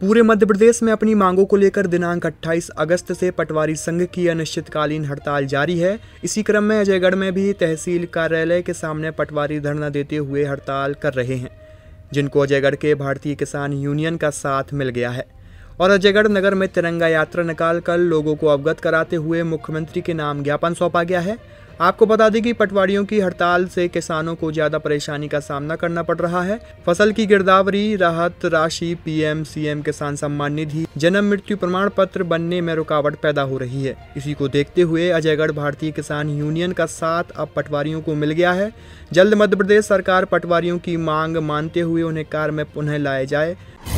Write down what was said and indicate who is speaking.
Speaker 1: पूरे मध्य प्रदेश में अपनी मांगों को लेकर दिनांक 28 अगस्त से पटवारी संघ की अनिश्चितकालीन हड़ताल जारी है इसी क्रम में अजयगढ़ में भी तहसील कार्यालय के सामने पटवारी धरना देते हुए हड़ताल कर रहे हैं जिनको अजयगढ़ के भारतीय किसान यूनियन का साथ मिल गया है और अजयगढ़ नगर में तिरंगा यात्रा निकाल कर लोगों को अवगत कराते हुए मुख्यमंत्री के नाम ज्ञापन सौंपा गया है आपको बता दें कि पटवारियों की हड़ताल से किसानों को ज्यादा परेशानी का सामना करना पड़ रहा है फसल की गिरदावरी राहत राशि पीएम सीएम किसान सम्मान निधि जन्म मृत्यु प्रमाण पत्र बनने में रुकावट पैदा हो रही है इसी को देखते हुए अजयगढ़ भारतीय किसान यूनियन का साथ अब पटवारियों को मिल गया है जल्द मध्य प्रदेश सरकार पटवारियों की मांग मानते हुए उन्हें कार में पुनः लाया जाए